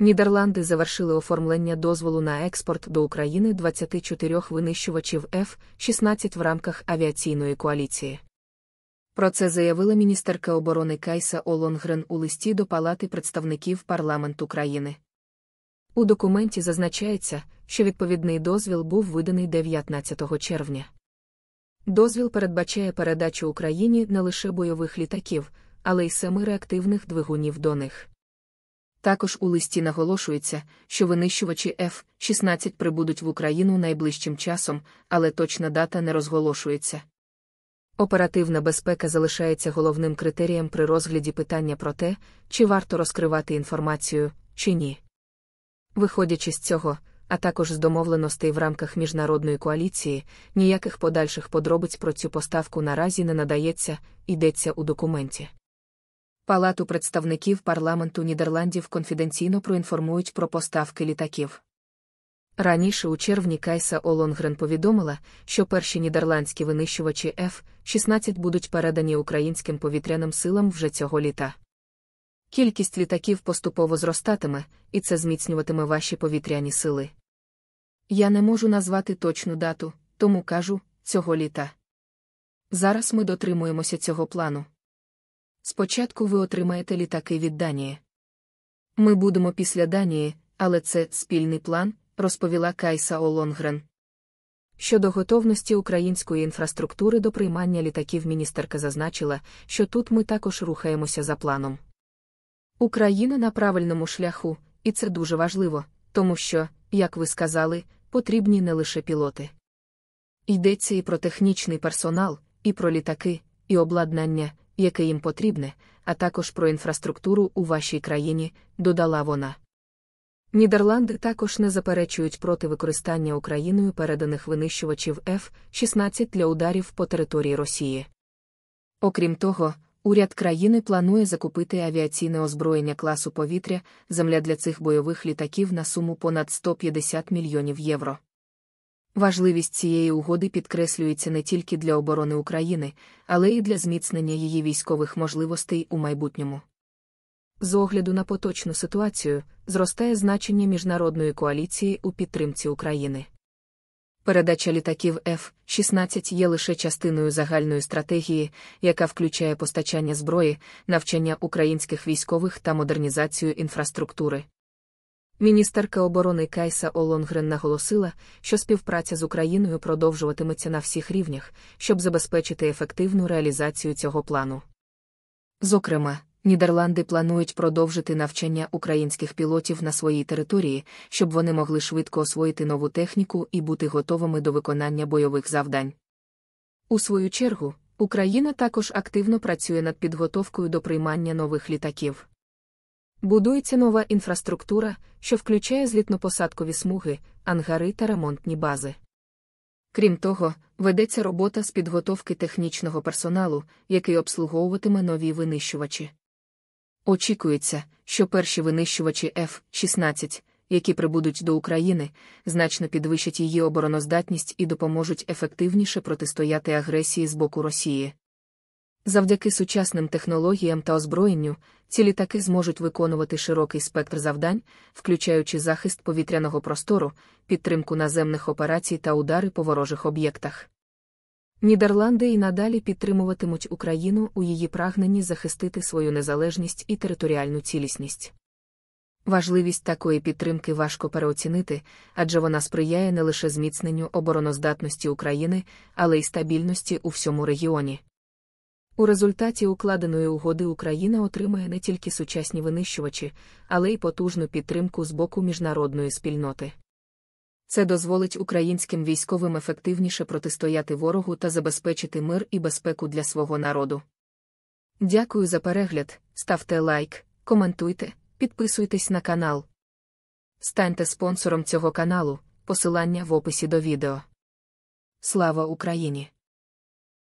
Нідерланди завершили оформлення дозволу на експорт до України 24 винищувачів F-16 в рамках авіаційної коаліції. Про це заявила міністерка оборони Кайса Олонгрен у листі до Палати представників парламенту країни. У документі зазначається, що відповідний дозвіл був виданий 19 червня. Дозвіл передбачає передачу Україні не лише бойових літаків, але й семи реактивних двигунів до них. Також у листі наголошується, що винищувачі F-16 прибудуть в Україну найближчим часом, але точна дата не розголошується. Оперативна безпека залишається головним критерієм при розгляді питання про те, чи варто розкривати інформацію, чи ні. Виходячи з цього, а також з домовленостей в рамках міжнародної коаліції, ніяких подальших подробиць про цю поставку наразі не надається, йдеться у документі. Палату представників парламенту Нідерландів конфіденційно проінформують про поставки літаків. Раніше у червні Кайса Олонгрен повідомила, що перші нідерландські винищувачі F-16 будуть передані українським повітряним силам вже цього літа. Кількість літаків поступово зростатиме, і це зміцнюватиме ваші повітряні сили. Я не можу назвати точну дату, тому кажу цього літа. Зараз ми дотримуємося цього плану. Спочатку ви отримаєте літаки від Данії. Ми будемо після Данії, але це спільний план, розповіла Кайса Олонгрен. Щодо готовності української інфраструктури до приймання літаків, міністерка зазначила, що тут ми також рухаємося за планом. Україна на правильному шляху, і це дуже важливо, тому що, як ви сказали, потрібні не лише пілоти. Йдеться і про технічний персонал, і про літаки, і обладнання, яке їм потрібне, а також про інфраструктуру у вашій країні, додала вона. Нідерланди також не заперечують проти використання Україною переданих винищувачів F-16 для ударів по території Росії. Окрім того, уряд країни планує закупити авіаційне озброєння класу повітря, земля для цих бойових літаків на суму понад 150 мільйонів євро. Важливість цієї угоди підкреслюється не тільки для оборони України, але й для зміцнення її військових можливостей у майбутньому. З огляду на поточну ситуацію зростає значення міжнародної коаліції у підтримці України. Передача літаків F-16 є лише частиною загальної стратегії, яка включає постачання зброї, навчання українських військових та модернізацію інфраструктури. Міністерка оборони Кайса Олонгрен наголосила, що співпраця з Україною продовжуватиметься на всіх рівнях, щоб забезпечити ефективну реалізацію цього плану. Зокрема, Нідерланди планують продовжити навчання українських пілотів на своїй території, щоб вони могли швидко освоїти нову техніку і бути готовими до виконання бойових завдань. У свою чергу, Україна також активно працює над підготовкою до приймання нових літаків. Будується нова інфраструктура, що включає злітно-посадкові смуги, ангари та ремонтні бази. Крім того, ведеться робота з підготовки технічного персоналу, який обслуговуватиме нові винищувачі. Очікується, що перші винищувачі F-16, які прибудуть до України, значно підвищать її обороноздатність і допоможуть ефективніше протистояти агресії з боку Росії. Завдяки сучасним технологіям та озброєнню, ці літаки зможуть виконувати широкий спектр завдань, включаючи захист повітряного простору, підтримку наземних операцій та удари по ворожих об'єктах. Нідерланди і надалі підтримуватимуть Україну у її прагненні захистити свою незалежність і територіальну цілісність. Важливість такої підтримки важко переоцінити, адже вона сприяє не лише зміцненню обороноздатності України, але й стабільності у всьому регіоні. У результаті укладеної угоди Україна отримає не тільки сучасні винищувачі, але й потужну підтримку з боку міжнародної спільноти. Це дозволить українським військовим ефективніше протистояти ворогу та забезпечити мир і безпеку для свого народу. Дякую за перегляд, ставте лайк, коментуйте, підписуйтесь на канал. Станьте спонсором цього каналу, посилання в описі до відео. Слава Україні!